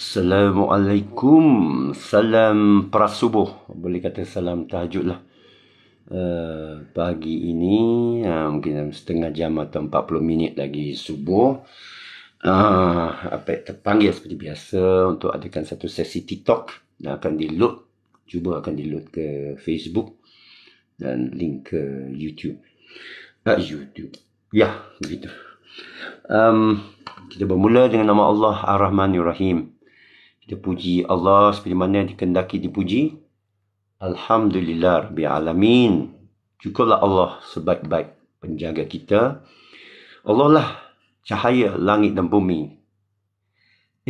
Assalamualaikum Salam prasubuh Boleh kata salam tahajud lah uh, Pagi ini uh, Mungkin setengah jam atau 40 minit lagi subuh uh, Apa terpanggil seperti biasa Untuk adakan satu sesi TikTok Dan akan di load Cuba akan di load ke Facebook Dan link ke YouTube uh, YouTube Ya, yeah, begitu um, Kita bermula dengan nama Allah Ar-Rahman Ar-Rahim kita puji Allah seperti mana dikendaki dipuji. Alhamdulillah Rabbil Alamin. Cukuplah Allah sebaik-baik penjaga kita. Allah lah cahaya langit dan bumi.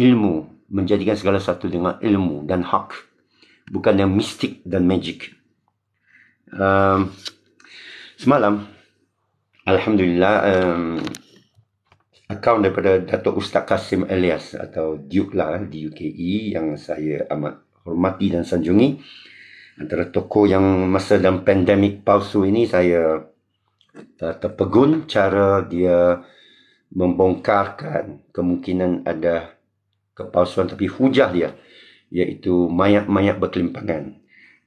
Ilmu menjadikan segala satu dengan ilmu dan hak. Bukan yang mistik dan magic. Um, semalam, Alhamdulillah, um, akaun daripada Datuk Ustaz Kasim Elias atau Duke lah eh, di UKE yang saya amat hormati dan sanjungi. Antara tokoh yang masa dalam pandemik palsu ini saya terpegun cara dia membongkarkan kemungkinan ada kepalsuan tapi hujah dia iaitu mayat-mayat berkelimpangan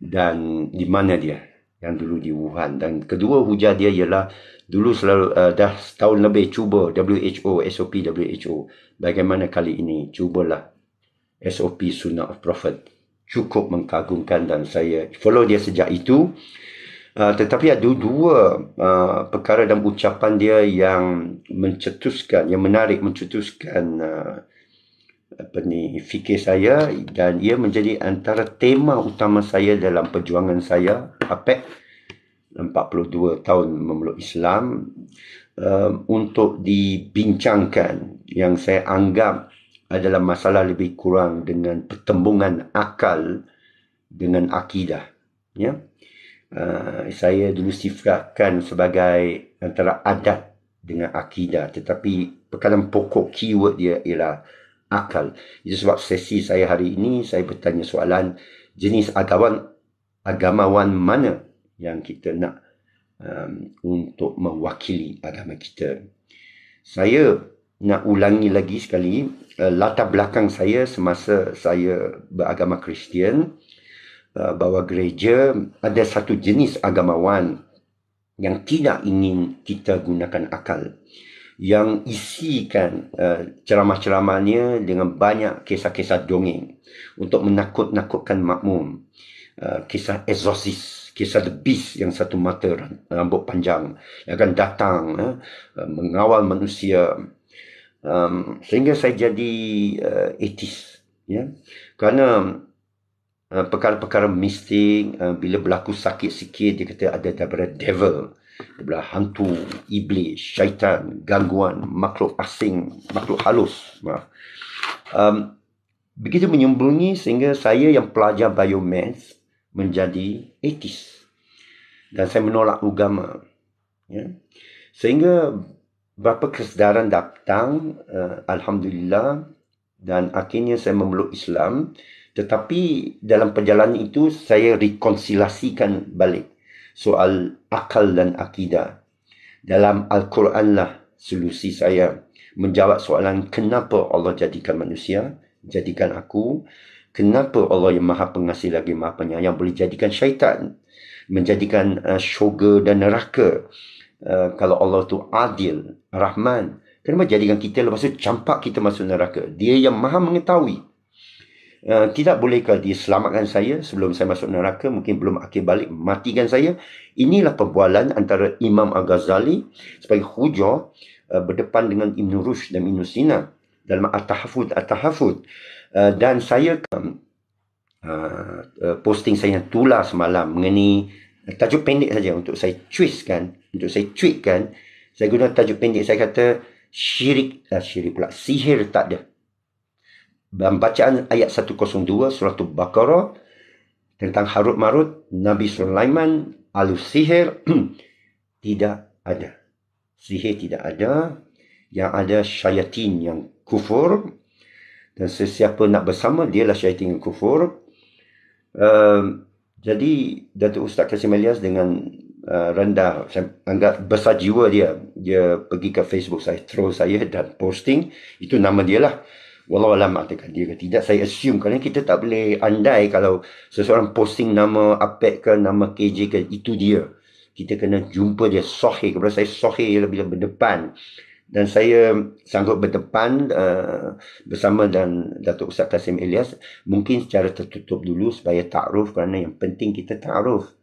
dan di mana dia yang dulu di Wuhan dan kedua hujah dia ialah dulu selalu uh, dah setahun lebih cuba WHO SOP WHO bagaimana kali ini cubalah SOP Sunnah of Prophet cukup mengkagumkan dan saya follow dia sejak itu uh, tetapi ada dua uh, perkara dan ucapan dia yang mencetuskan yang menarik mencetuskan ah, apa ni fikir saya dan ia menjadi antara tema utama saya dalam perjuangan saya APEC 42 tahun memeluk Islam um, untuk dibincangkan yang saya anggap adalah masalah lebih kurang dengan pertembungan akal dengan akidah ya uh, saya dulu sifatkan sebagai antara adat dengan akidah tetapi perkara pokok keyword dia ialah akal. Itu sebab sesi saya hari ini saya bertanya soalan jenis agawan agamawan mana yang kita nak um, untuk mewakili agama kita. Saya nak ulangi lagi sekali uh, latar belakang saya semasa saya beragama Kristian uh, bahawa gereja ada satu jenis agamawan yang tidak ingin kita gunakan akal. Uh, yang isikan uh, eh, ceramah-ceramahnya dengan banyak kisah-kisah dongeng untuk menakut-nakutkan makmum. Eh, kisah exorcist, kisah the beast yang satu mata rambut panjang yang akan datang eh, mengawal manusia sehingga saya jadi etis ya. Yeah? Kerana uh, perkara-perkara mistik uh, bila berlaku sakit sikit dia kata ada daripada devil. Belah hantu, iblis, syaitan, gangguan, makhluk asing, makhluk halus. Maaf. Um, begitu menyembunyi sehingga saya yang pelajar biomes menjadi etis. Dan saya menolak agama. Ya. Sehingga beberapa kesedaran datang, uh, Alhamdulillah. Dan akhirnya saya memeluk Islam. Tetapi dalam perjalanan itu saya rekonsilasikan balik soal akal dan akidah. Dalam Al-Quran lah solusi saya menjawab soalan kenapa Allah jadikan manusia, jadikan aku, kenapa Allah yang maha pengasih lagi maha penyayang boleh jadikan syaitan, menjadikan uh, syurga dan neraka. Uh, kalau Allah tu adil, rahman, kenapa jadikan kita lepas tu campak kita masuk neraka? Dia yang maha mengetahui. Eh, tidak bolehkah dia selamatkan saya sebelum saya masuk neraka mungkin belum akhir balik matikan saya inilah perbualan antara Imam Al-Ghazali sebagai hujah uh, berdepan dengan Ibn Rushd dan Ibn Sina dalam At-Tahafud At-Tahafud uh, dan saya um, uh, posting saya yang tular semalam mengenai tajuk pendek saja untuk saya twistkan untuk saya tweetkan saya guna tajuk pendek saya kata syirik uh, syirik pula sihir tak ada dalam bacaan ayat 102 surah Al Baqarah tentang Harut Marut Nabi Sulaiman alus sihir tidak ada. Sihir tidak ada. Yang ada syaitin yang kufur dan sesiapa nak bersama dia lah syaitin yang kufur. Uh, jadi Datuk Ustaz Kasim Elias dengan Uh, rendah saya anggap besar jiwa dia dia pergi ke Facebook saya throw saya dan posting itu nama dia lah Walau alam mengatakan dia ke tidak Saya assume Kerana kita tak boleh Andai kalau Seseorang posting nama Apek ke Nama KJ ke Itu dia Kita kena jumpa dia Sohe Kepada saya Sohe lebih lebih depan Dan saya Sanggup berdepan uh, Bersama dan Datuk Ustaz Kasim Elias Mungkin secara tertutup dulu Supaya takruf Kerana yang penting kita takruf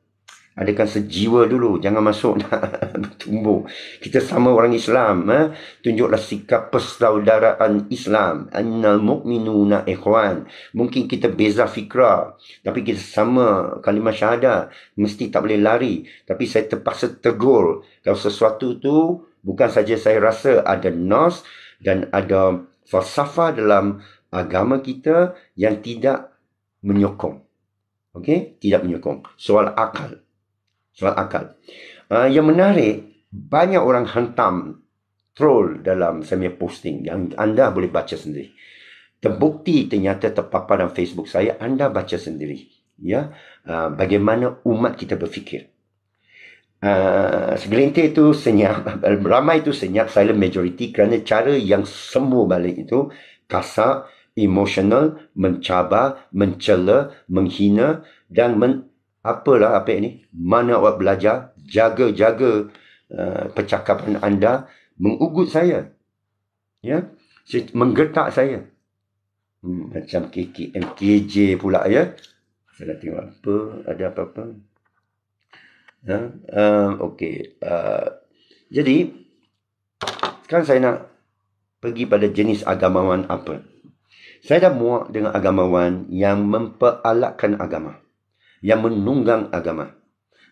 adakan sejiwa dulu jangan masuk nak bertumbuh kita sama orang Islam eh? tunjuklah sikap persaudaraan Islam annal mu'minuna ikhwan mungkin kita beza fikrah tapi kita sama kalimah syahadah mesti tak boleh lari tapi saya terpaksa tegur kalau sesuatu tu bukan saja saya rasa ada nos dan ada falsafah dalam agama kita yang tidak menyokong okey tidak menyokong soal akal surat akal. Uh, yang menarik, banyak orang hantam troll dalam semia posting yang anda boleh baca sendiri. Terbukti ternyata terpapar dalam Facebook saya, anda baca sendiri. ya uh, Bagaimana umat kita berfikir. Uh, segelintir itu senyap ramai itu senyap silent majority kerana cara yang semua balik itu kasar emosional, mencabar mencela menghina dan men apalah apa ini mana awak belajar jaga-jaga uh, percakapan anda mengugut saya ya menggetak saya hmm, macam KKMKJ pula ya saya nak tengok apa ada apa-apa ya uh, okey uh, jadi kan saya nak pergi pada jenis agamawan apa saya dah muak dengan agamawan yang memperalatkan agama yang menunggang agama.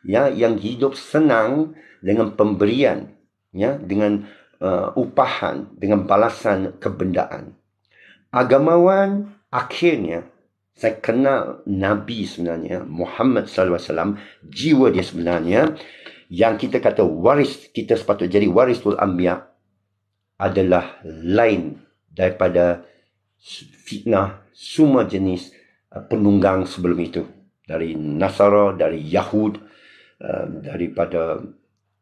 Ya, yang hidup senang dengan pemberian, ya, dengan uh, upahan, dengan balasan kebendaan. Agamawan akhirnya saya kenal Nabi sebenarnya Muhammad sallallahu alaihi wasallam jiwa dia sebenarnya yang kita kata waris kita sepatutnya jadi warisul anbiya adalah lain daripada fitnah semua jenis uh, penunggang sebelum itu dari Nasara, dari Yahud, eh, daripada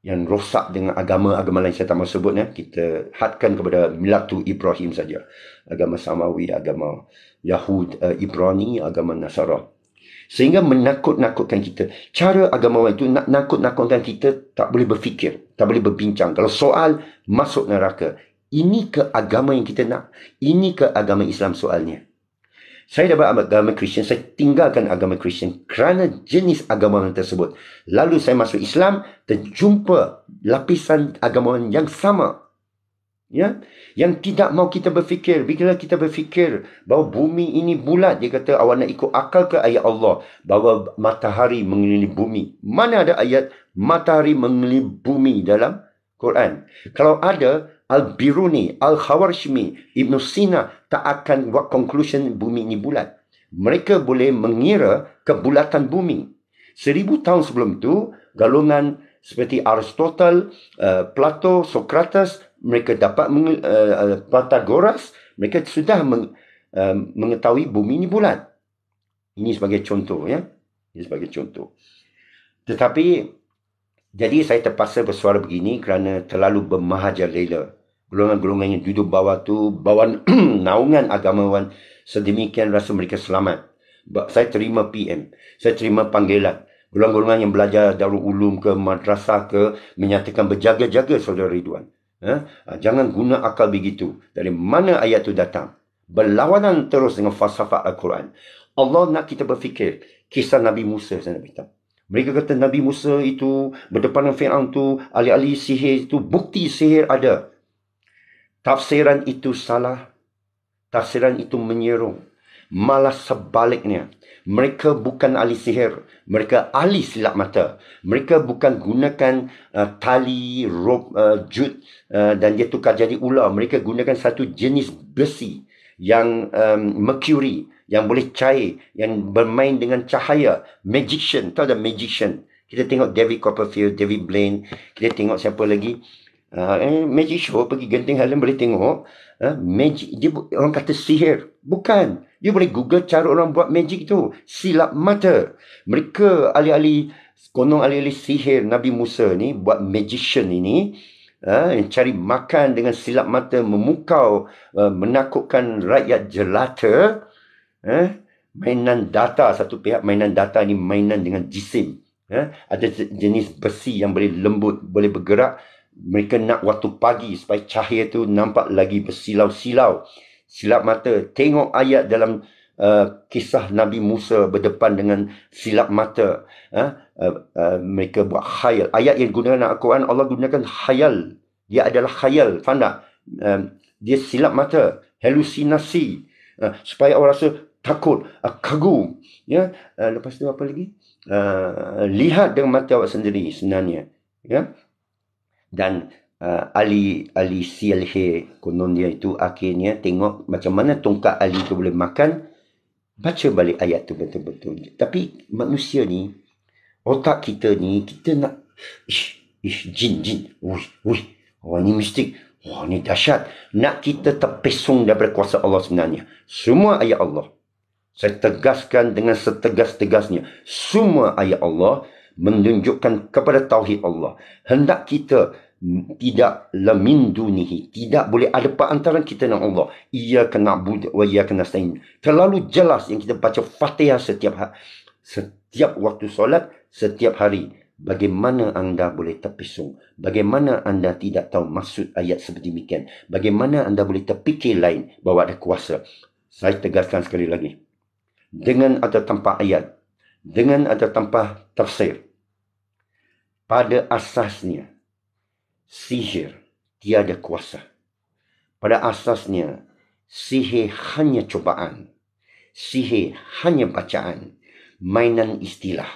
yang rosak dengan agama-agama lain saya tak mahu sebut. Kita hadkan kepada Milatu Ibrahim saja. Agama Samawi, agama Yahud, eh, Ibrani, agama Nasara. Sehingga menakut-nakutkan kita. Cara agama itu nak nakut-nakutkan kita tak boleh berfikir, tak boleh berbincang. Kalau soal masuk neraka, ini ke agama yang kita nak? Ini ke agama Islam soalnya? Saya dapat agama Kristian, saya tinggalkan agama Kristian kerana jenis agamawan tersebut. Lalu saya masuk Islam dan jumpa lapisan agama yang sama. Ya, yang tidak mau kita berfikir. Bila kita berfikir bahawa bumi ini bulat, dia kata awak nak ikut akal ke ayat Allah bahawa matahari mengelilingi bumi. Mana ada ayat matahari mengelilingi bumi dalam Quran? Kalau ada, Al-Biruni, Al-Khawarshmi, Ibn Sina tak akan buat conclusion bumi ini bulat. Mereka boleh mengira kebulatan bumi. Seribu tahun sebelum itu, galungan seperti Aristotle, uh, Plato, Socrates, mereka dapat meng, uh, eh, eh, Pythagoras, mereka sudah meng, uh, mengetahui bumi ini bulat. Ini sebagai contoh ya. Ini sebagai contoh. Tetapi jadi saya terpaksa bersuara begini kerana terlalu bermahaja golongan-golongan yang duduk bawah tu bawah naungan agamawan sedemikian rasa mereka selamat saya terima PM saya terima panggilan golongan-golongan yang belajar darul ulum ke madrasah ke menyatakan berjaga-jaga saudara Ridwan ha? ha? jangan guna akal begitu dari mana ayat tu datang berlawanan terus dengan falsafah Al-Quran Allah nak kita berfikir kisah Nabi Musa saya nak beritahu mereka kata Nabi Musa itu berdepan dengan Fir'aun tu, alih-alih sihir itu, bukti sihir ada. Tafsiran itu salah. Tafsiran itu menyeru. Malah sebaliknya. Mereka bukan ahli sihir. Mereka ahli silap mata. Mereka bukan gunakan uh, tali, rope, uh, jut uh, dan dia tukar jadi ular. Mereka gunakan satu jenis besi yang um, mercury yang boleh cair yang bermain dengan cahaya magician tahu tak magician kita tengok David Copperfield David Blaine kita tengok siapa lagi Uh, magic show pergi Genting Highland boleh tengok. Uh, magic dia orang kata sihir. Bukan. You boleh Google cara orang buat magic tu. Silap mata. Mereka ahli-ahli konon ahli-ahli sihir Nabi Musa ni buat magician ini ah, yang cari makan dengan silap mata memukau uh, menakutkan rakyat jelata uh, mainan data satu pihak mainan data ni mainan dengan jisim uh, ada jenis besi yang boleh lembut boleh bergerak mereka nak waktu pagi supaya cahaya tu nampak lagi bersilau-silau. Silap mata. Tengok ayat dalam uh, kisah Nabi Musa berdepan dengan silap mata. Uh, uh, uh, mereka buat khayal. Ayat yang gunakan dalam Al-Quran, Allah gunakan khayal. Dia adalah khayal. Faham tak? Um, dia silap mata. Halusinasi. Uh, supaya orang rasa takut. Uh, kagum. Ya? Uh, lepas tu apa lagi? Uh, lihat dengan mata awak sendiri sebenarnya. Ya? dan uh, Ali ahli CLH kononnya itu akhirnya tengok macam mana tongkat Ali itu boleh makan baca balik ayat tu betul-betul tapi manusia ni otak kita ni kita nak ish ish jin jin ui ui wah ni mistik wah ni dahsyat nak kita terpesong daripada kuasa Allah sebenarnya semua ayat Allah saya tegaskan dengan setegas-tegasnya semua ayat Allah menunjukkan kepada tauhid Allah. Hendak kita tidak la min dunihi, tidak boleh ada apa antara kita dengan Allah. Ia kena bud wa ia kena stain. Terlalu jelas yang kita baca Fatihah setiap ha-, setiap waktu solat setiap hari. Bagaimana anda boleh terpisung? Bagaimana anda tidak tahu maksud ayat seperti demikian? Bagaimana anda boleh terfikir lain bahawa ada kuasa? Saya tegaskan sekali lagi. Dengan atau tanpa ayat. Dengan atau tanpa tafsir pada asasnya sihir tiada kuasa. Pada asasnya sihir hanya cubaan. Sihir hanya bacaan, mainan istilah,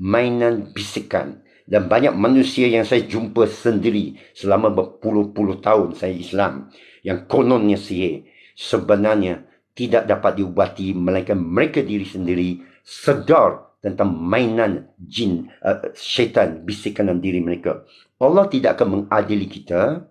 mainan bisikan dan banyak manusia yang saya jumpa sendiri selama berpuluh-puluh tahun saya Islam yang kononnya sihir sebenarnya tidak dapat diubati melainkan mereka diri sendiri sedar tentang mainan jin, uh, syaitan bisikan dalam diri mereka. Allah tidak akan mengadili kita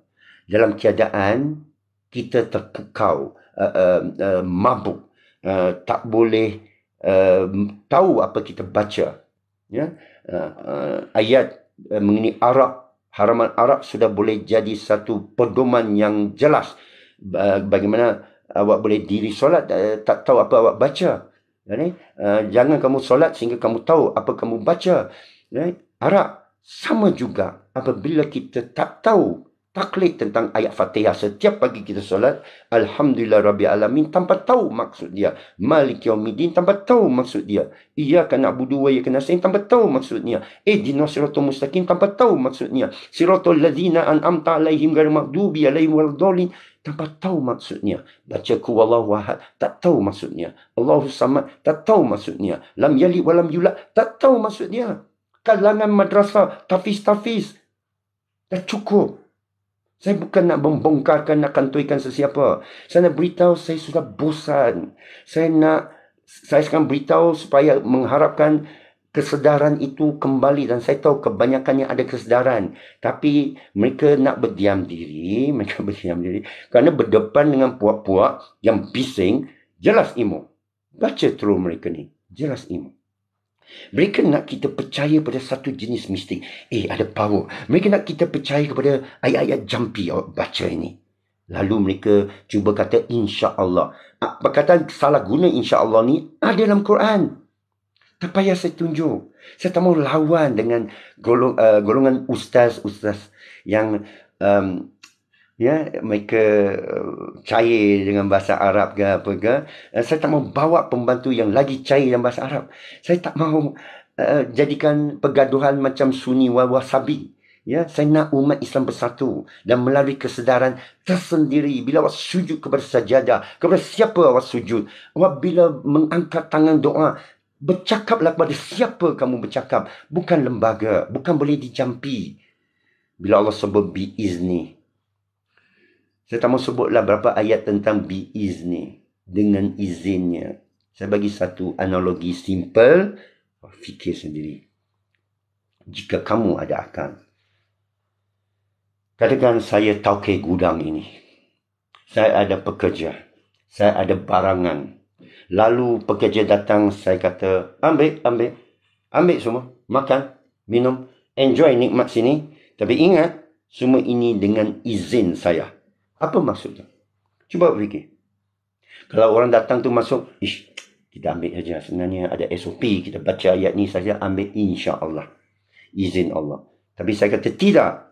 dalam keadaan kita terpukau, uh, uh, uh, mabuk, uh, tak boleh uh, tahu apa kita baca. Ya? Uh, uh, ayat uh, mengenai Arab, haraman Arab sudah boleh jadi satu pedoman yang jelas uh, bagaimana awak boleh diri solat uh, tak tahu apa awak baca. Ya, ni, uh, jangan kamu solat sehingga kamu tahu apa kamu baca. Ya, Arab sama juga apabila kita tak tahu taklid tentang ayat fatihah setiap pagi kita solat Alhamdulillah rabbil Alamin tanpa tahu maksud dia Malik Yawmidin tanpa tahu maksud dia Ia kena budu wa ia kena sayin tanpa tahu maksudnya Eh dinu siratul mustaqim tanpa tahu maksudnya Siratul ladhina an'amta alaihim garamakdubi alaihim waradolin tanpa tahu maksudnya. Baca ku Allah wahad, tak tahu maksudnya. Allahu samad, tak tahu maksudnya. Lam yali walam yula tak tahu maksudnya. Kalangan madrasah, tafis-tafis. tak cukup. Saya bukan nak membongkarkan, nak kantuikan sesiapa. Saya nak beritahu saya sudah bosan. Saya nak, saya sekarang beritahu supaya mengharapkan kesedaran itu kembali dan saya tahu kebanyakannya ada kesedaran tapi mereka nak berdiam diri mereka berdiam diri kerana berdepan dengan puak-puak yang bising jelas imo baca terus mereka ni jelas imo. mereka nak kita percaya pada satu jenis mistik eh ada power mereka nak kita percaya kepada ayat-ayat jampi awak baca ini lalu mereka cuba kata insya-Allah ah, perkataan salah guna insya-Allah ni ada dalam Quran terpaya saya tunjuk. Saya tak mau lawan dengan golong, uh, golongan ustaz-ustaz yang um, ya mereka uh, cair dengan bahasa Arab ke apa ke. Uh, saya tak mau bawa pembantu yang lagi cair dengan bahasa Arab. Saya tak mau uh, jadikan pergaduhan macam sunni wasabi. Ya, saya nak umat Islam bersatu dan melalui kesedaran tersendiri bila awak sujud kepada sajadah, kepada siapa awak sujud, awak bila mengangkat tangan doa, bercakaplah kepada siapa kamu bercakap. Bukan lembaga, bukan boleh dijampi. Bila Allah sebut bi izni Saya tak sebutlah berapa ayat tentang bi izni Dengan izinnya. Saya bagi satu analogi simple. Fikir sendiri. Jika kamu ada akal. Katakan saya tauke gudang ini. Saya ada pekerja. Saya ada barangan. Lalu pekerja datang, saya kata, ambil, ambil. Ambil semua. Makan, minum, enjoy nikmat sini. Tapi ingat, semua ini dengan izin saya. Apa maksudnya? Cuba fikir. Kalau orang datang tu masuk, ish, kita ambil saja. Sebenarnya ada SOP, kita baca ayat ni saja, ambil insya Allah. Izin Allah. Tapi saya kata, tidak.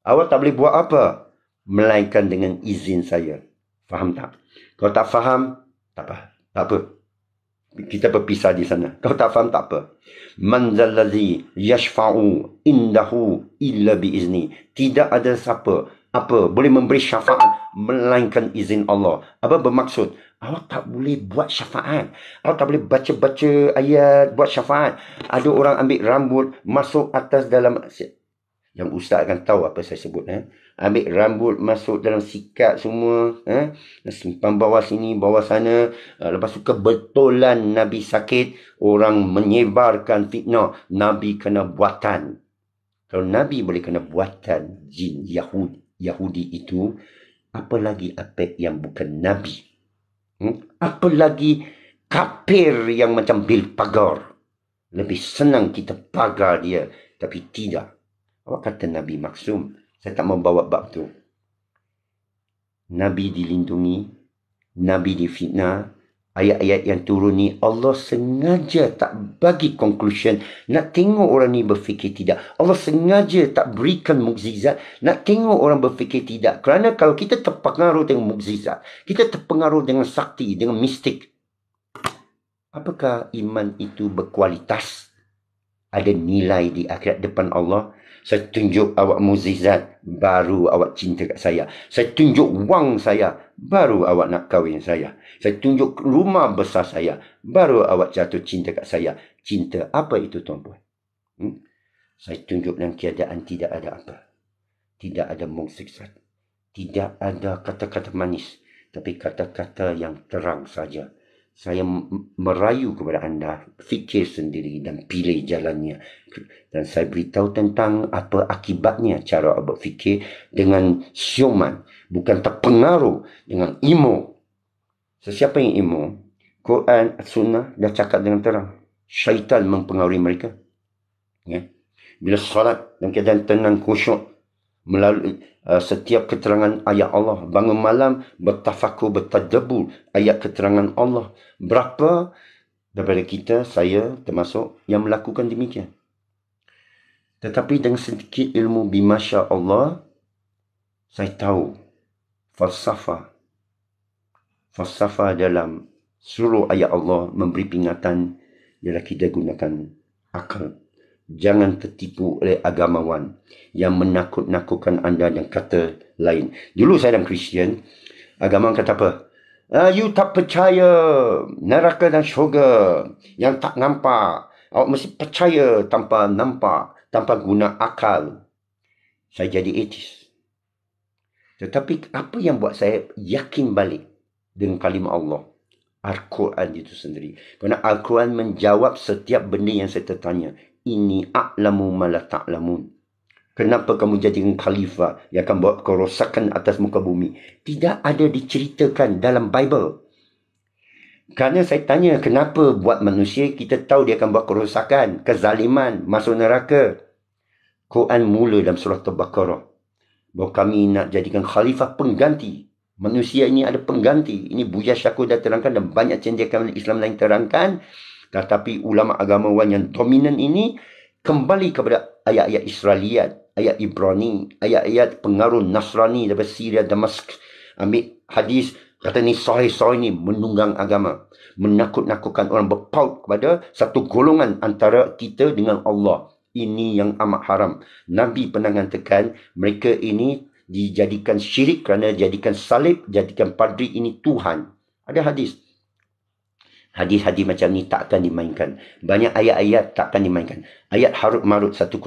Awak tak boleh buat apa. Melainkan dengan izin saya. Faham tak? Kalau tak faham, tak apa. Tak apa. Kita berpisah di sana. Kau tak faham tak apa. Man zallazi yashfa'u indahu illa bi'izni. Tidak ada siapa apa boleh memberi syafaat melainkan izin Allah. Apa bermaksud? Awak tak boleh buat syafaat. Awak tak boleh baca-baca ayat buat syafaat. Ada orang ambil rambut masuk atas dalam yang ustaz akan tahu apa saya sebut eh. Ambil rambut masuk dalam sikat semua eh. Simpan bawah sini, bawah sana eh, Lepas tu kebetulan Nabi sakit Orang menyebarkan fitnah Nabi kena buatan Kalau Nabi boleh kena buatan jin Yahudi, Yahudi itu Apa lagi apa yang bukan Nabi? Hmm? Apa lagi kapir yang macam Bill Pagar? Lebih senang kita pagar dia Tapi tidak Awak kata Nabi maksum. Saya tak mau bawa bab tu. Nabi dilindungi. Nabi difitnah. Ayat-ayat yang turun ni Allah sengaja tak bagi conclusion. Nak tengok orang ni berfikir tidak. Allah sengaja tak berikan mukzizat. Nak tengok orang berfikir tidak. Kerana kalau kita terpengaruh dengan mukzizat. Kita terpengaruh dengan sakti, dengan mistik. Apakah iman itu berkualitas? ada nilai di akhirat depan Allah. Saya tunjuk awak muzizat, baru awak cinta kat saya. Saya tunjuk wang saya, baru awak nak kahwin saya. Saya tunjuk rumah besar saya, baru awak jatuh cinta kat saya. Cinta apa itu tuan-puan? Hmm? Saya tunjuk dalam keadaan tidak ada apa. Tidak ada mungsiksat. Tidak ada kata-kata manis. Tapi kata-kata yang terang saja saya merayu kepada anda fikir sendiri dan pilih jalannya dan saya beritahu tentang apa akibatnya cara awak fikir dengan sioman bukan terpengaruh dengan imo sesiapa yang imo Quran sunnah dah cakap dengan terang syaitan mempengaruhi mereka ya bila solat dan keadaan tenang khusyuk melalui uh, eh, setiap keterangan ayat Allah. Bangun malam, bertafakur, bertadabur ayat keterangan Allah. Berapa daripada kita, saya termasuk, yang melakukan demikian. Tetapi dengan sedikit ilmu bimasya Allah, saya tahu falsafah. Falsafah dalam seluruh ayat Allah memberi peringatan bila kita gunakan akal. Jangan tertipu oleh agamawan yang menakut-nakutkan anda dan kata lain. Dulu saya dalam Kristian, agama kata apa? Ah, you tak percaya neraka dan syurga yang tak nampak. Awak mesti percaya tanpa nampak, tanpa guna akal. Saya jadi etis. Tetapi apa yang buat saya yakin balik dengan kalimah Allah? Al-Quran itu sendiri. Kerana Al-Quran menjawab setiap benda yang saya tertanya ini a'lamu ma la ta'lamun. Kenapa kamu jadikan khalifah yang akan buat kerosakan atas muka bumi? Tidak ada diceritakan dalam Bible. Kerana saya tanya kenapa buat manusia kita tahu dia akan buat kerosakan, kezaliman, masuk neraka. Quran mula dalam surah Al-Baqarah. Bahawa kami nak jadikan khalifah pengganti. Manusia ini ada pengganti. Ini Buya Syakur dah terangkan dan banyak cendekan Islam lain terangkan. Tetapi ulama agamawan yang dominan ini kembali kepada ayat-ayat Israeliat, ayat Ibrani, ayat-ayat pengaruh Nasrani daripada Syria Damask. Ambil hadis kata ni sahih-sahih ni menunggang agama, menakut-nakutkan orang berpaut kepada satu golongan antara kita dengan Allah. Ini yang amat haram. Nabi pernah mengatakan mereka ini dijadikan syirik kerana jadikan salib, jadikan padri ini Tuhan. Ada hadis. Hadis-hadis macam ni takkan dimainkan. Banyak ayat-ayat takkan dimainkan. Ayat Harut Marut 102.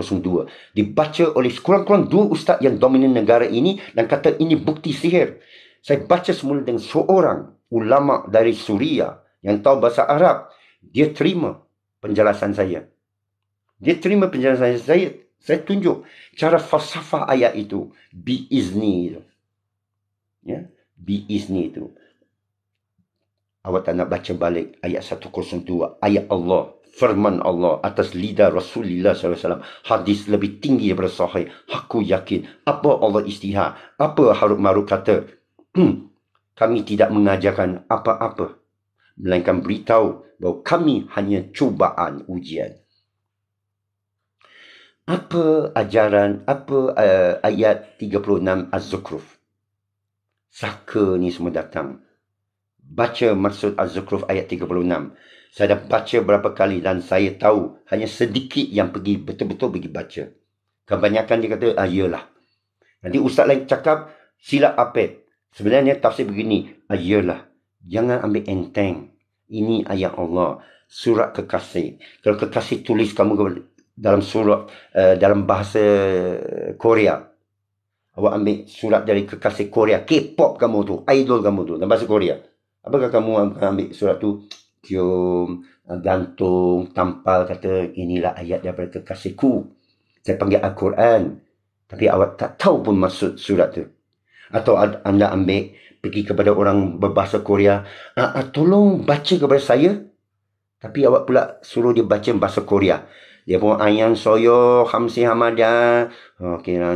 Dibaca oleh sekurang-kurang dua ustaz yang dominan negara ini. Dan kata ini bukti sihir. Saya baca semula dengan seorang ulama dari Suria. Yang tahu bahasa Arab. Dia terima penjelasan saya. Dia terima penjelasan saya. Saya tunjuk cara falsafah ayat itu. Bi izni itu. Ya? Bi izni itu. Awak tak nak baca balik ayat 102. Ayat Allah. Firman Allah atas lidah Rasulullah SAW. Hadis lebih tinggi daripada sahih. Aku yakin. Apa Allah istihar? Apa harut marut kata? Hmm, kami tidak mengajarkan apa-apa. Melainkan beritahu bahawa kami hanya cubaan ujian. Apa ajaran, apa uh, ayat 36 Az-Zukruf? Saka ni semua datang baca maksud Az-Zukhruf ayat 36. Saya dah baca berapa kali dan saya tahu hanya sedikit yang pergi betul-betul pergi baca. Kebanyakan dia kata, ah, yelah. Nanti ustaz lain cakap, silap apa? Sebenarnya tafsir begini, ah, yelah. Jangan ambil enteng. Ini ayat Allah. Surat kekasih. Kalau kekasih tulis kamu dalam surat, uh, dalam bahasa Korea. Awak ambil surat dari kekasih Korea. K-pop kamu tu. Idol kamu tu. Dalam bahasa Korea. Apakah kamu ambil surat tu? Cium, eh, gantung, tampal, kata inilah ayat daripada kekasihku. Saya panggil Al-Quran. Tapi awak tak tahu pun maksud surat tu. Atau anda ambil, pergi kepada orang berbahasa Korea. Ah, ah, tolong baca kepada saya. Tapi awak pula suruh dia baca bahasa Korea. Dia pun ayam soyo hamsi hamada. Okey lah.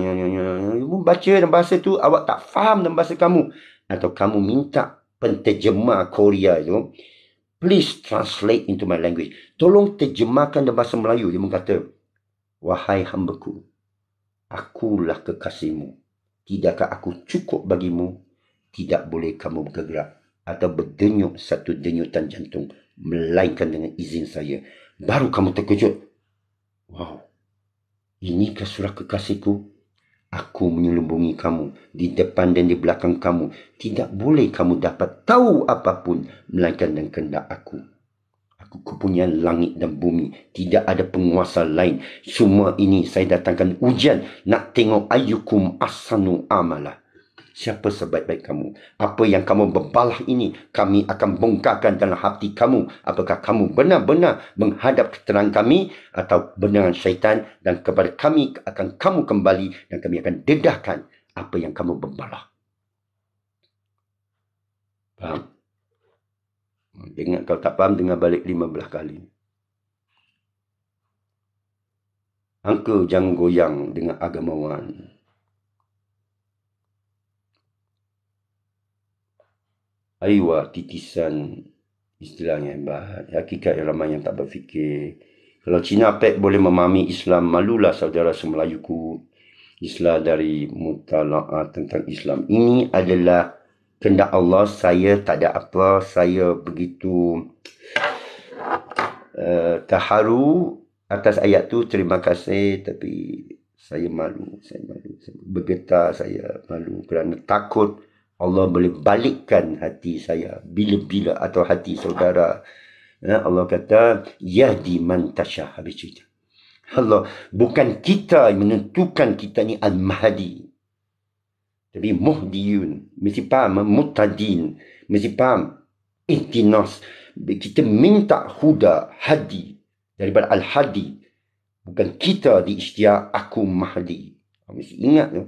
Baca dalam bahasa tu. Awak tak faham dalam bahasa kamu. Atau kamu minta penterjemah Korea itu, please translate into my language. Tolong terjemahkan dalam bahasa Melayu. Dia berkata, Wahai hamba ku, akulah kekasihmu. Tidakkah aku cukup bagimu? Tidak boleh kamu bergerak atau berdenyut satu denyutan jantung melainkan dengan izin saya. Baru kamu terkejut. Wow, inikah surah kekasihku? Aku menyelubungi kamu di depan dan di belakang kamu. Tidak boleh kamu dapat tahu apapun melainkan dan kendak aku. Aku kupunya langit dan bumi. Tidak ada penguasa lain. Semua ini saya datangkan hujan Nak tengok ayukum asanu amalah siapa sebaik-baik kamu. Apa yang kamu berbalah ini, kami akan bongkarkan dalam hati kamu. Apakah kamu benar-benar menghadap keterangan kami atau benaran syaitan dan kepada kami akan kamu kembali dan kami akan dedahkan apa yang kamu berbalah. Faham? Dengar kau tak faham, dengar balik lima 15 kali. Uncle jangan goyang dengan agamawan. aiwa titisan istilahnya hebat hakikat yang ramai yang tak berfikir kalau Cina Pek boleh memahami Islam malulah saudara semelayuku Islam dari mutala'ah tentang Islam ini adalah kendak Allah saya tak ada apa saya begitu uh, terharu atas ayat tu terima kasih tapi saya malu saya malu saya bergetar saya malu kerana takut Allah boleh balikkan hati saya bila-bila atau hati saudara. Ya, Allah kata yahdi man tasha habis cerita. Allah bukan kita yang menentukan kita ni al-mahdi. Tapi muhdiyun mesti paham mutadin mesti paham intinas. kita minta huda hadi daripada al-hadi bukan kita diisytiar aku mahdi. Kamu mesti ingat tu. Ya?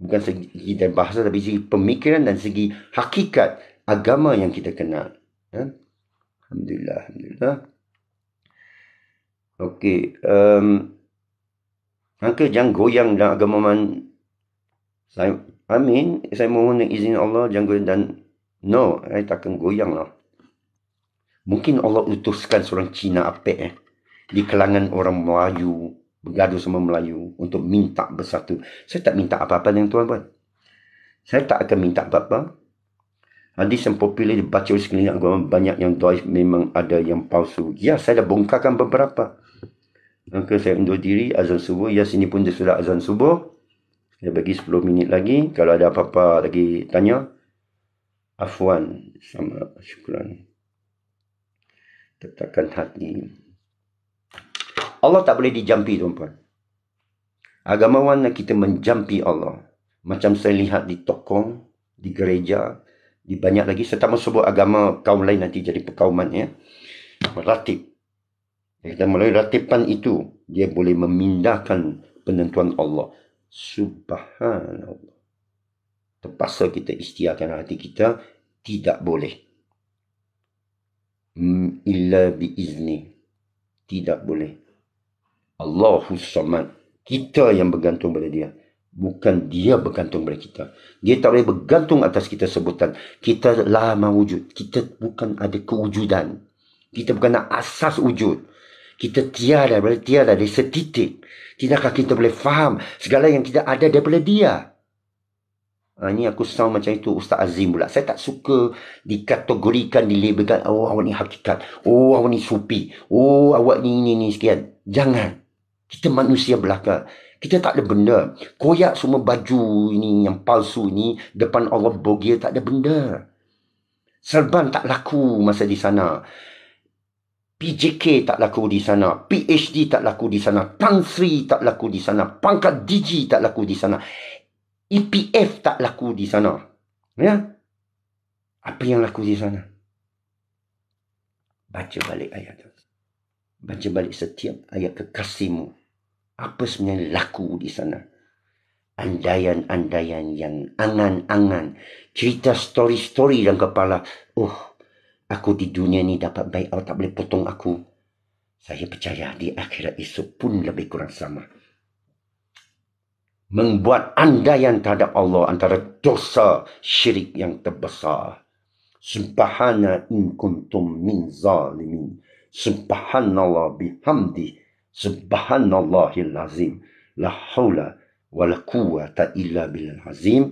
bukan segi dan bahasa tapi segi pemikiran dan segi hakikat agama yang kita kenal ya? alhamdulillah alhamdulillah okey um Maka jangan goyang dalam agama man. Saya, amin. Saya mohon izin Allah. Jangan goyang dan... No. Saya takkan goyang lah. Mungkin Allah utuskan seorang Cina apa eh. Di kalangan orang Melayu bergaduh sama Melayu untuk minta bersatu. Saya tak minta apa-apa dengan tuan puan. Saya tak akan minta apa-apa. Hadis yang popular dibaca oleh sekeliling agama banyak yang doif memang ada yang palsu. Ya, saya dah bongkarkan beberapa. Maka saya undur diri azan subuh. Ya, sini pun dia sudah azan subuh. Saya bagi 10 minit lagi. Kalau ada apa-apa lagi tanya. Afwan. Sama syukuran. Tetapkan hati. Allah tak boleh dijampi tuan-tuan. Agamawan kita menjampi Allah. Macam saya lihat di tokong, di gereja, di banyak lagi. Saya tak agama kaum lain nanti jadi perkauman ya. Ratib. Kita melalui ratipan itu, dia boleh memindahkan penentuan Allah. Subhanallah. Terpaksa kita istiarkan hati kita, tidak boleh. Mm, illa bi izni Tidak boleh. Allahu Samad. Kita yang bergantung pada dia. Bukan dia bergantung pada kita. Dia tak boleh bergantung atas kita sebutan. Kita lama wujud, Kita bukan ada kewujudan. Kita bukan nak asas wujud. Kita tiada, berarti tiada dari setitik. Tidakkah kita boleh faham segala yang kita ada daripada dia? Ha, ini aku sound macam itu Ustaz Azim pula. Saya tak suka dikategorikan, dilabelkan. Oh, awak ni hakikat. Oh, awak ni supi. Oh, awak ni ini, ini, sekian. Jangan. Kita manusia belaka. Kita tak ada benda. Koyak semua baju ini yang palsu ini depan Allah bogil tak ada benda. Serban tak laku masa di sana. PJK tak laku di sana. PhD tak laku di sana. Tan Sri tak laku di sana. Pangkat DG tak laku di sana. EPF tak laku di sana. Ya? Apa yang laku di sana? Baca balik ayat tu. Baca balik setiap ayat kekasihmu apa sebenarnya laku di sana. Andaian-andaian yang angan-angan. Cerita story-story dalam kepala. Oh, aku di dunia ni dapat baik. Allah tak boleh potong aku. Saya percaya di akhirat esok pun lebih kurang sama. Membuat andaian terhadap Allah antara dosa syirik yang terbesar. Subhana in kuntum min zalimin. Subhanallah bihamdih. Subhanallahil azim. La hawla wa la quwwata illa billahil azim.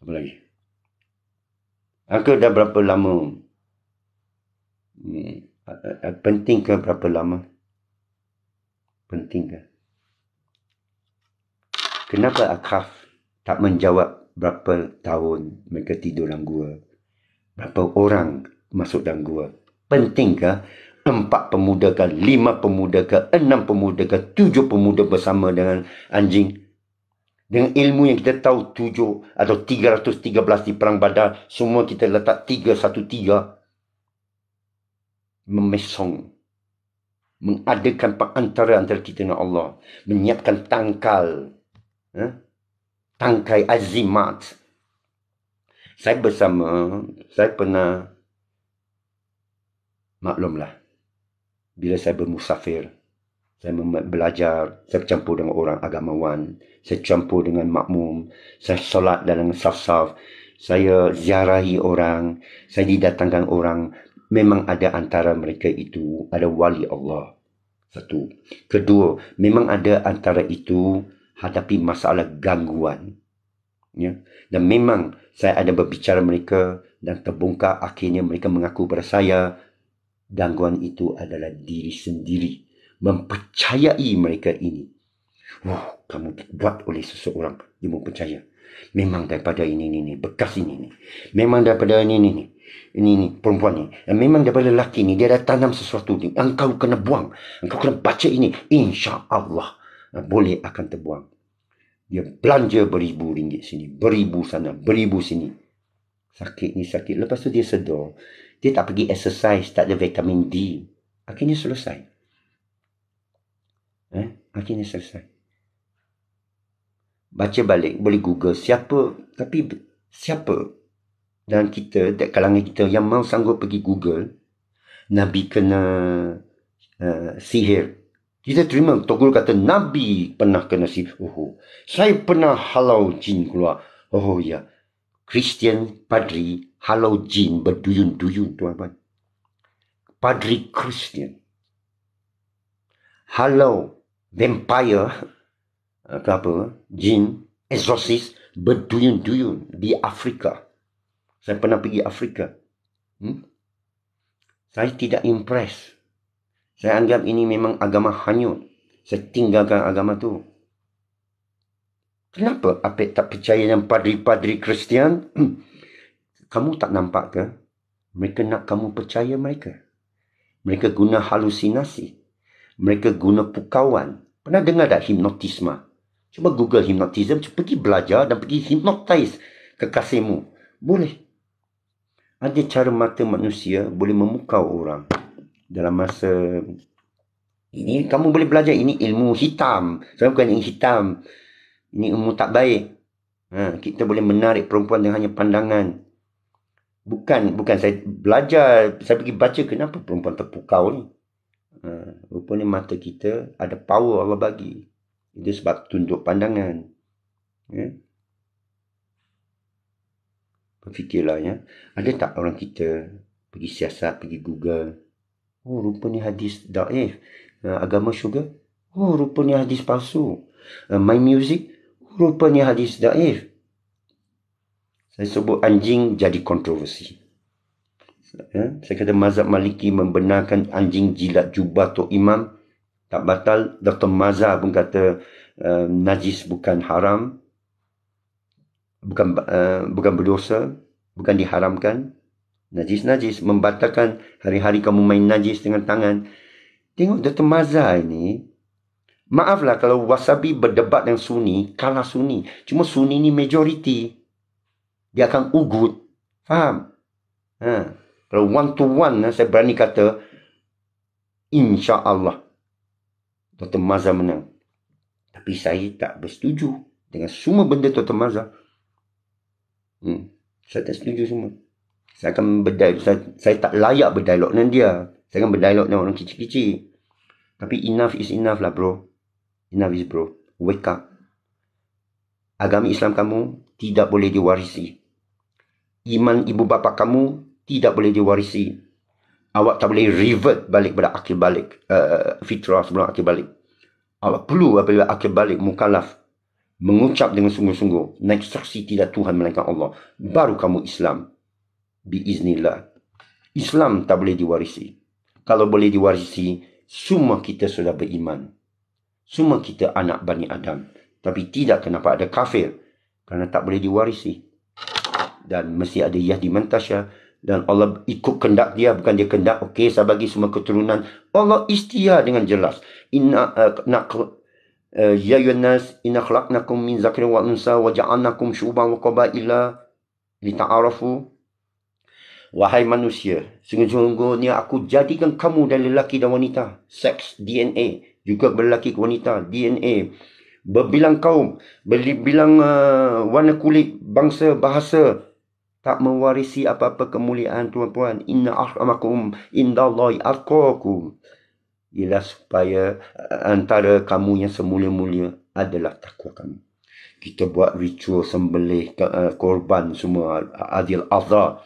Apa lagi? Aku dah berapa lama? Hmm, eh, penting ke berapa lama? Penting ke? Kenapa Akaf tak menjawab berapa tahun mereka tidur dalam gua? Berapa orang masuk dalam gua? Penting ke? empat pemuda ke lima pemuda ke enam pemuda ke tujuh pemuda bersama dengan anjing dengan ilmu yang kita tahu tujuh atau tiga ratus tiga belas di perang badar semua kita letak tiga satu tiga memesong mengadakan perantara antara kita dengan Allah menyiapkan tangkal eh? tangkai azimat saya bersama saya pernah maklumlah bila saya bermusafir, saya belajar, saya bercampur dengan orang agamawan, saya campur dengan makmum, saya solat dalam saf-saf, saya ziarahi orang, saya didatangkan orang, memang ada antara mereka itu, ada wali Allah. Satu. Kedua, memang ada antara itu hadapi masalah gangguan. Ya? Dan memang saya ada berbicara mereka dan terbongkar akhirnya mereka mengaku pada saya gangguan itu adalah diri sendiri mempercayai mereka ini. Wah, kamu dibuat oleh seseorang yang mempercaya. Memang daripada ini, ini, ini, bekas ini, ini. Memang daripada ini, ini, ini. Ini, ini, perempuan ini. Dan memang daripada lelaki ini, dia dah tanam sesuatu ini. Engkau kena buang. Engkau kena baca ini. Insya Allah. Eh, boleh akan terbuang. Dia belanja beribu ringgit sini. Beribu sana, beribu sini. Sakit ni sakit. Lepas tu dia sedar dia tak pergi exercise, tak ada vitamin D. Akhirnya selesai. Eh? Akhirnya selesai. Baca balik, boleh google siapa, tapi siapa Dan kita, kalangan kita yang mau sanggup pergi google, Nabi kena uh, sihir. Kita terima, Togul kata, Nabi pernah kena sihir. Oh, saya pernah halau jin keluar. Oh ya, yeah. Christian Padri Jin berduyun-duyun tuan-tuan. Padri Christian. Halo vampire ke eh, apa, jin, exorcist berduyun-duyun di Afrika. Saya pernah pergi Afrika. Hmm? Saya tidak impress. Saya anggap ini memang agama hanyut. Saya tinggalkan agama tu. Kenapa Apek tak percaya yang padri-padri Kristian? kamu tak nampak ke? Mereka nak kamu percaya mereka. Mereka guna halusinasi. Mereka guna pukauan. Pernah dengar tak hipnotisma? Cuba google hipnotism. Cuba pergi belajar dan pergi hipnotize kekasihmu. Boleh. Ada cara mata manusia boleh memukau orang. Dalam masa... Ini kamu boleh belajar. Ini ilmu hitam. Saya bukan ilmu hitam. Ini ilmu tak baik. Ha, kita boleh menarik perempuan dengan hanya pandangan bukan bukan saya belajar saya pergi baca kenapa perempuan terpukau ni uh, eh, ni mata kita ada power Allah bagi itu sebab tunduk pandangan ya yeah. ya ada tak orang kita pergi siasat pergi google oh rupa eh, eh, oh, ni oh, hadis daif uh, agama sugar oh rupa ni hadis palsu uh, my music rupa ni hadis daif saya sebut anjing jadi kontroversi. Ya, saya kata mazhab maliki membenarkan anjing jilat jubah tu imam tak batal. Dr. Mazhar pun kata uh, najis bukan haram. Bukan uh, bukan berdosa. Bukan diharamkan. Najis-najis. Membatalkan hari-hari kamu main najis dengan tangan. Tengok Dr. Mazhar ini. Maaflah kalau wasabi berdebat dengan sunni. Kalah sunni. Cuma sunni ni majoriti. Majoriti dia akan ugut. Faham? Ha. Kalau one to one, ha, saya berani kata, insya Allah Dr. Mazah menang. Tapi saya tak bersetuju dengan semua benda Dr. Mazah. Hmm. Saya tak setuju semua. Saya akan berdialog. Saya, saya tak layak berdialog dengan dia. Saya akan berdialog dengan orang kecil-kecil. Tapi enough is enough lah bro. Enough is bro. Wake up. Agama Islam kamu tidak boleh diwarisi iman ibu bapa kamu tidak boleh diwarisi. Awak tak boleh revert balik pada akhir balik. Uh, fitrah sebelum akhir balik. Awak perlu apabila akhir balik mukalaf. Mengucap dengan sungguh-sungguh. Naik saksi tidak Tuhan melainkan Allah. Baru kamu Islam. Biiznillah. Islam tak boleh diwarisi. Kalau boleh diwarisi, semua kita sudah beriman. Semua kita anak Bani Adam. Tapi tidak kenapa ada kafir. Kerana tak boleh diwarisi dan mesti ada Yahdi Mantasha dan Allah ikut kendak dia bukan dia kendak okey saya bagi semua keturunan Allah istia dengan jelas inna uh, nak uh, ya yunas inna khalaqnakum min zakrin wa unsa wa ja'alnakum syu'ban wa qabaila li lita'arafu wahai manusia sungguh-sungguhnya aku jadikan kamu dari lelaki dan wanita seks DNA juga berlaki wanita DNA berbilang kaum berbilang uh, warna kulit bangsa bahasa tak mewarisi apa-apa kemuliaan tuan tuan. inna akramakum indallahi atqakum Ila supaya eh, antara kamu yang semulia-mulia adalah takwa kamu kita buat ritual sembelih eh, korban semua adil azza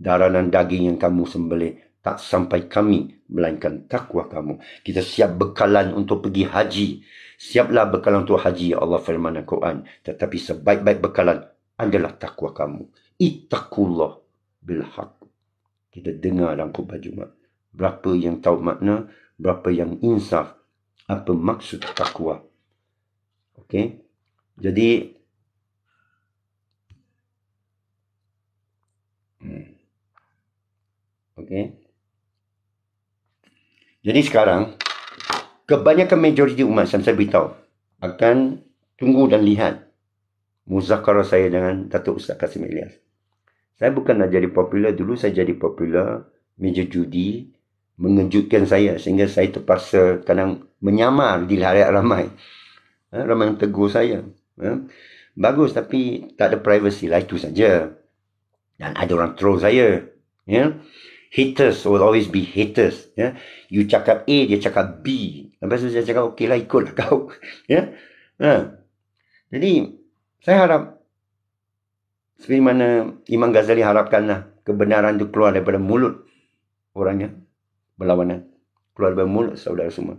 darah dan daging yang kamu sembelih tak sampai kami melainkan takwa kamu kita siap bekalan untuk pergi haji siaplah bekalan untuk haji ya Allah firman Al-Quran tetapi sebaik-baik bekalan adalah takwa kamu ittaqullah bil Kita dengar dalam khutbah Jumat. Berapa yang tahu makna, berapa yang insaf, apa maksud takwa. Okey. Jadi hmm. Okey. Jadi sekarang kebanyakan majoriti umat saya saya beritahu akan tunggu dan lihat muzakarah saya dengan Datuk Ustaz Kasim Elias. Saya bukanlah jadi popular dulu, saya jadi popular meja judi mengejutkan saya sehingga saya terpaksa kadang menyamar di hari ramai. Ha, ramai yang tegur saya. Ha, bagus tapi tak ada privacy lah itu saja. Dan ada orang troll saya. Ya. Haters will always be haters. Ya. You cakap A, dia cakap B. Lepas tu saya cakap okey lah ikutlah kau. Ya. Ha. Jadi saya harap seperti mana Imam Ghazali harapkanlah kebenaran itu keluar daripada mulut orangnya berlawanan. Keluar daripada mulut saudara semua.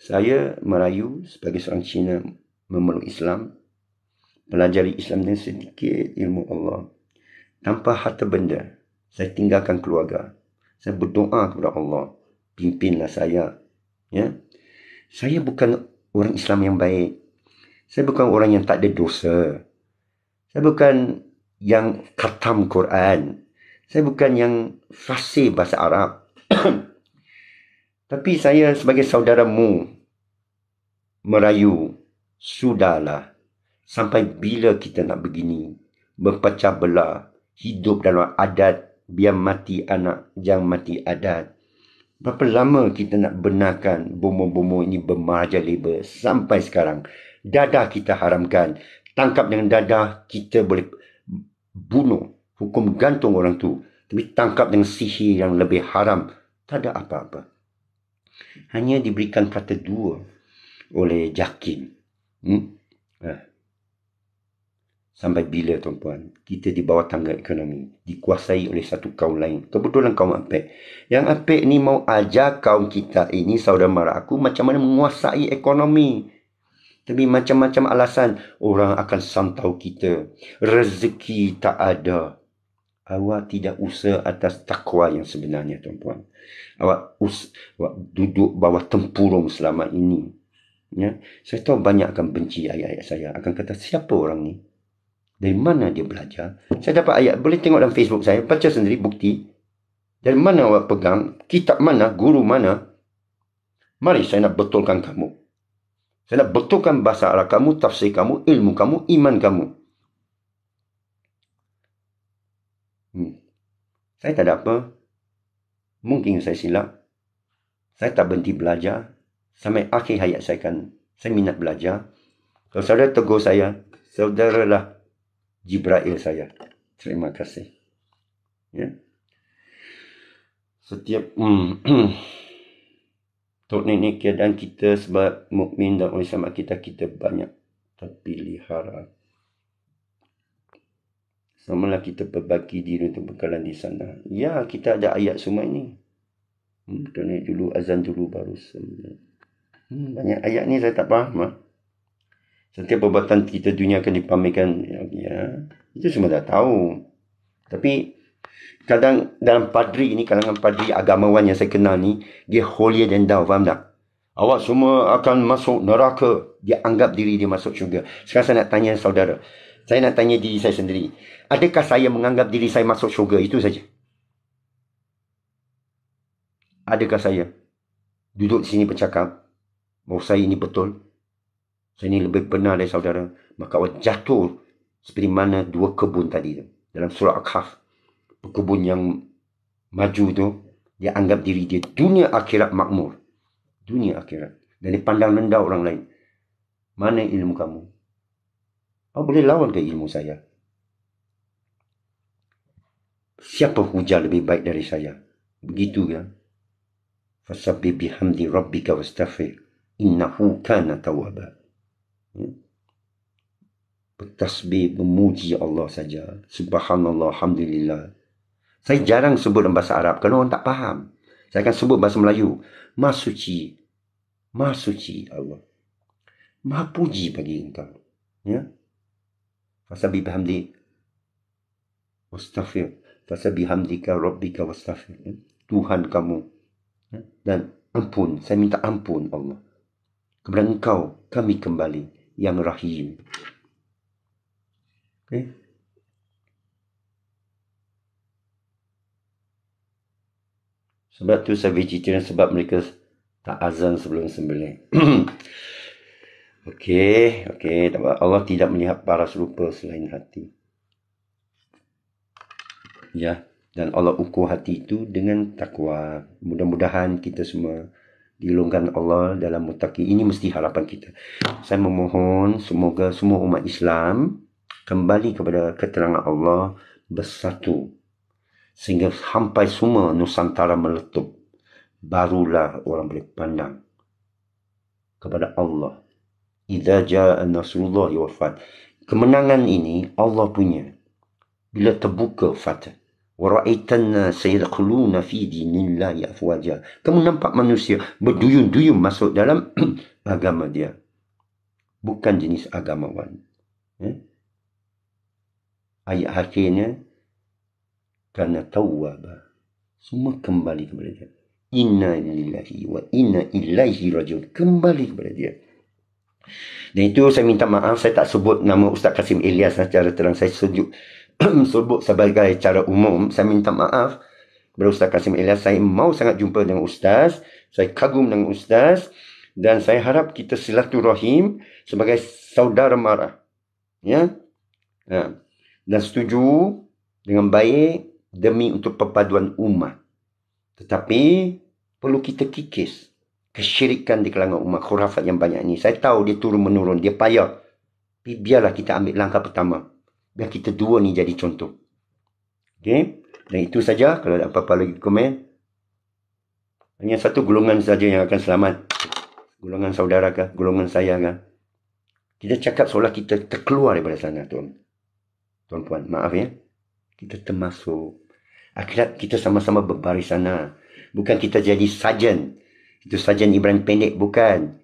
Saya merayu sebagai seorang Cina memeluk Islam. Pelajari Islam dengan sedikit ilmu Allah. Tanpa harta benda, saya tinggalkan keluarga. Saya berdoa kepada Allah. Pimpinlah saya. Ya, Saya bukan orang Islam yang baik. Saya bukan orang yang tak ada dosa. Saya bukan yang khatam Quran. Saya bukan yang fasih bahasa Arab. Tapi saya sebagai saudaramu merayu sudahlah sampai bila kita nak begini berpecah belah hidup dalam adat biar mati anak jangan mati adat berapa lama kita nak benarkan bomo-bomo ini bermaja lebar sampai sekarang dadah kita haramkan tangkap dengan dadah kita boleh bunuh, hukum gantung orang tu. Tapi tangkap dengan sihir yang lebih haram. Tak ada apa-apa. Hanya diberikan kata dua oleh Jakin. Hmm? Eh. Sampai bila tuan-puan kita di bawah tangga ekonomi dikuasai oleh satu kaum lain. Kebetulan kaum Apek. Yang Apek ni mau ajar kaum kita ini saudara mara aku macam mana menguasai ekonomi. Tapi macam-macam alasan orang akan santau kita. Rezeki tak ada. Awak tidak usah atas takwa yang sebenarnya, tuan tuan. Awak, us, awak duduk bawah tempurung selama ini. Ya? Saya tahu banyak akan benci ayat-ayat saya. Akan kata, siapa orang ni? Dari mana dia belajar? Saya dapat ayat. Boleh tengok dalam Facebook saya. Baca sendiri bukti. Dari mana awak pegang? Kitab mana? Guru mana? Mari saya nak betulkan kamu. Saya nak betulkan bahasa Arab kamu, tafsir kamu, ilmu kamu, iman kamu. Hmm. Saya tak ada apa. Mungkin saya silap. Saya tak berhenti belajar. Sampai akhir hayat saya kan. Saya minat belajar. Kalau saudara tegur saya, saudara lah, Jibrail saya. Terima kasih. Ya. Setiap... Hmm, untuk nenek keadaan kita sebab mukmin dan orang sama kita kita banyak terpelihara. Samalah kita berbagi diri untuk bekalan di sana. Ya, kita ada ayat semua ini. Hmm, kita naik dulu azan dulu baru semua. Hmm, banyak ayat ni saya tak faham. Ha? Setiap perbuatan kita dunia akan dipamerkan. Ya, ya. Itu semua dah tahu. Tapi kadang dalam padri ni kalangan padri agamawan yang saya kenal ni dia holier than thou faham tak awak semua akan masuk neraka dia anggap diri dia masuk syurga sekarang saya nak tanya saudara saya nak tanya diri saya sendiri adakah saya menganggap diri saya masuk syurga itu saja adakah saya duduk sini bercakap bahawa saya ini betul saya ini lebih benar dari saudara maka awak jatuh seperti mana dua kebun tadi tu dalam surah Al-Kahf pekebun yang maju tu dia anggap diri dia dunia akhirat makmur dunia akhirat dan dia pandang rendah orang lain mana ilmu kamu kau boleh lawan ke ilmu saya siapa hujah lebih baik dari saya begitu kan fasabbih bihamdi rabbika wastaghfir innahu kana tawwaba ya? bertasbih memuji Allah saja subhanallah alhamdulillah saya jarang sebut dalam bahasa Arab kerana orang tak faham. Saya akan sebut bahasa Melayu. Maha suci. Maha suci Allah. Maha puji bagi engkau. Ya. Fasabi bihamdi. Mustafir. Fasabi hamdika rabbika wastafir. Ya? Tuhan kamu. Ya? Dan ampun. Saya minta ampun Allah. Kepada engkau kami kembali. Yang rahim. Okay. Sebab tu saya vegetarian sebab mereka tak azan sebelum sembelih. Okay, okay. Allah tidak melihat paras rupa selain hati. Ya, dan Allah ukur hati itu dengan takwa. Mudah-mudahan kita semua dilungkan Allah dalam mutaki. Ini mesti harapan kita. Saya memohon semoga semua umat Islam kembali kepada keterangan Allah bersatu sehingga sampai semua Nusantara meletup. Barulah orang boleh pandang kepada Allah. Iza ja'a Nasrullah wafat. Kemenangan ini Allah punya. Bila terbuka fatah. Wara'itanna sayidakuluna fi ya afwaja. Kamu nampak manusia berduyun-duyun masuk dalam agama dia. Bukan jenis agamawan. Eh? Ayat akhirnya karena tawabah. Semua kembali kepada dia. Inna lillahi wa inna ilaihi rajul. Kembali kepada dia. Dan itu saya minta maaf. Saya tak sebut nama Ustaz Kasim Ilyas lah secara terang. Saya sejuk. sebut sebagai cara umum. Saya minta maaf. Kepada Ustaz Kasim Ilyas. Saya mau sangat jumpa dengan Ustaz. Saya kagum dengan Ustaz. Dan saya harap kita silaturahim. Sebagai saudara marah. Ya. ya. Dan setuju. Dengan baik demi untuk perpaduan umat. Tetapi perlu kita kikis kesyirikan di kalangan umat khurafat yang banyak ini. Saya tahu dia turun menurun, dia payah. Tapi biarlah kita ambil langkah pertama. Biar kita dua ni jadi contoh. Okey? Dan itu saja kalau ada apa-apa lagi komen. Hanya satu golongan saja yang akan selamat. Golongan saudara ke, golongan saya ke. Kita cakap seolah kita terkeluar daripada sana, tuan. Tuan-puan, maaf ya. Kita termasuk. Akhirat kita sama-sama berbaris sana. Bukan kita jadi sajen. Itu sajen Ibrahim pendek. Bukan.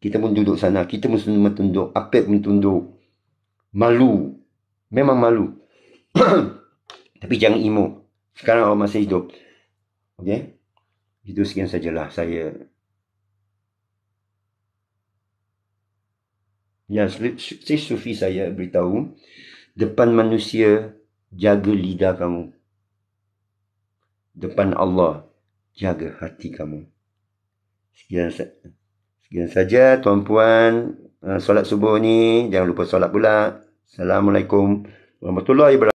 Kita pun duduk sana. Kita pun sama tunduk. Apek pun tunduk. Malu. Memang malu. Tapi jangan imo. Sekarang awak masih hidup. Okey? Itu sekian sajalah saya. Ya, si Sufi saya beritahu. Depan manusia, jaga lidah kamu depan Allah jaga hati kamu. Sekian, sekian saja tuan-puan uh, solat subuh ni jangan lupa solat pula. Assalamualaikum warahmatullahi wabarakatuh.